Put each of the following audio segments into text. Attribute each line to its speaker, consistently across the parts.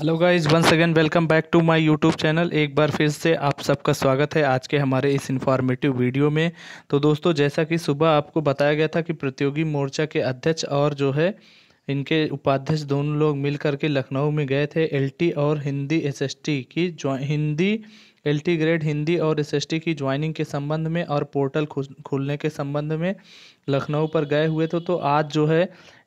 Speaker 1: hello guys once again welcome back to my YouTube channel एक बार फिर से आप सबका स्वागत है आज के हमारे इस इन्फॉर्मेटिव वीडियो में तो दोस्तों जैसा कि सुबह आपको बताया गया था कि प्रतियोगी मोर्चा के अध्यक्ष और जो है इनके उपाध्यक्ष दोनों लोग मिल के लखनऊ में गए थे एलटी और हिंदी एसएसटी की हिंदी एल ग्रेड हिंदी और एस की ज्वाइनिंग के संबंध में और पोर्टल खुलने के संबंध में लखनऊ पर गए हुए थे तो आज जो है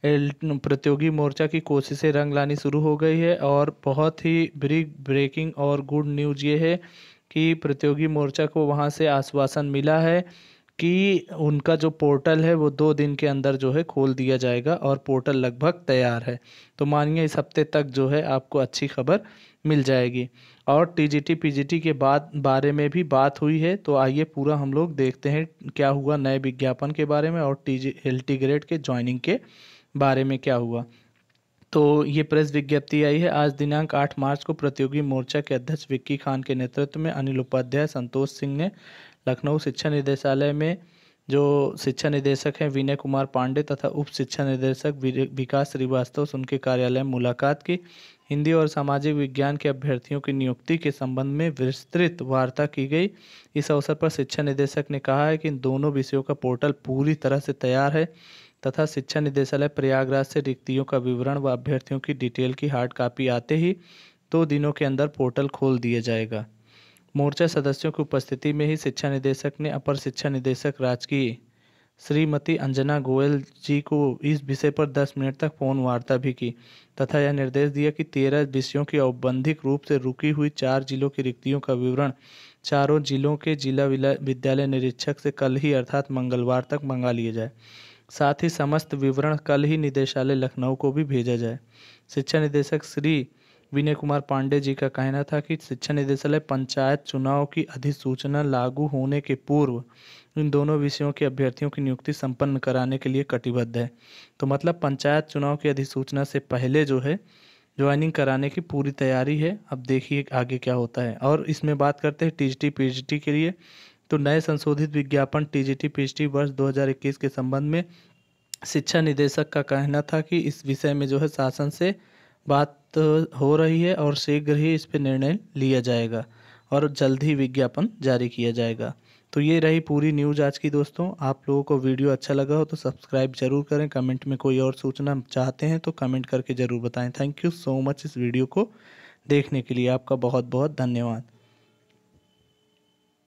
Speaker 1: एल प्रतियोगी मोर्चा की कोशिशें रंग लानी शुरू हो गई है और बहुत ही ब्रिक ब्रेकिंग और गुड न्यूज़ ये है कि प्रतियोगी मोर्चा को वहाँ से आश्वासन मिला है कि उनका जो पोर्टल है वो दो दिन के अंदर जो है खोल दिया जाएगा और पोर्टल लगभग तैयार है तो मानिए इस हफ्ते तक जो है आपको अच्छी खबर मिल जाएगी और टीजीटी पीजीटी के बाद बारे में भी बात हुई है तो आइए पूरा हम लोग देखते हैं क्या हुआ नए विज्ञापन के बारे में और टी जी ग्रेड के ज्वाइनिंग के बारे में क्या हुआ तो ये प्रेस विज्ञप्ति आई है आज दिनांक 8 मार्च को प्रतियोगी मोर्चा के अध्यक्ष विक्की खान के नेतृत्व में अनिल उपाध्याय संतोष सिंह ने लखनऊ शिक्षा निदेशालय में जो शिक्षा निदेशक हैं विनय कुमार पांडे तथा उप शिक्षा निदेशक विकास श्रीवास्तव से उनके कार्यालय में मुलाकात की हिंदी और सामाजिक विज्ञान के अभ्यर्थियों की नियुक्ति के संबंध में विस्तृत वार्ता की गई इस अवसर पर शिक्षा निदेशक ने कहा है कि इन दोनों विषयों का पोर्टल पूरी तरह से तैयार है तथा शिक्षा निदेशालय प्रयागराज से रिक्तियों का विवरण व अभ्यर्थियों की डिटेल की हार्ड कॉपी आते ही दो दिनों के अंदर पोर्टल खोल दिया जाएगा मोर्चा सदस्यों की उपस्थिति में ही शिक्षा निदेशक ने अपर शिक्षा निदेशक राजकीय श्रीमती अंजना गोयल जी को इस विषय पर 10 मिनट तक फोन वार्ता भी की तथा यह निर्देश दिया कि 13 विषयों की औपबंधिक रूप से रुकी हुई चार जिलों की रिक्तियों का विवरण चारों जिलों के जिला विद्यालय निरीक्षक से कल ही अर्थात मंगलवार तक मंगा लिए जाए साथ ही समस्त विवरण कल ही निदेशालय लखनऊ को भी भेजा जाए शिक्षा निदेशक श्री विनय कुमार पांडे जी का कहना था कि शिक्षा निदेशालय पंचायत चुनाव की अधिसूचना लागू होने के पूर्व इन दोनों विषयों के अभ्यर्थियों की नियुक्ति संपन्न कराने के लिए कटिबद्ध है तो मतलब पंचायत चुनाव की अधिसूचना से पहले जो है ज्वाइनिंग कराने की पूरी तैयारी है अब देखिए आगे क्या होता है और इसमें बात करते हैं टी जी के लिए तो नए संशोधित विज्ञापन टी जी वर्ष 2021 के संबंध में शिक्षा निदेशक का कहना था कि इस विषय में जो है शासन से बात हो रही है और शीघ्र ही इस पर निर्णय लिया जाएगा और जल्द ही विज्ञापन जारी किया जाएगा तो ये रही पूरी न्यूज आज की दोस्तों आप लोगों को वीडियो अच्छा लगा हो तो सब्सक्राइब जरूर करें कमेंट में कोई और सूचना चाहते हैं तो कमेंट करके ज़रूर बताएं थैंक यू सो मच इस वीडियो को देखने के लिए आपका बहुत बहुत धन्यवाद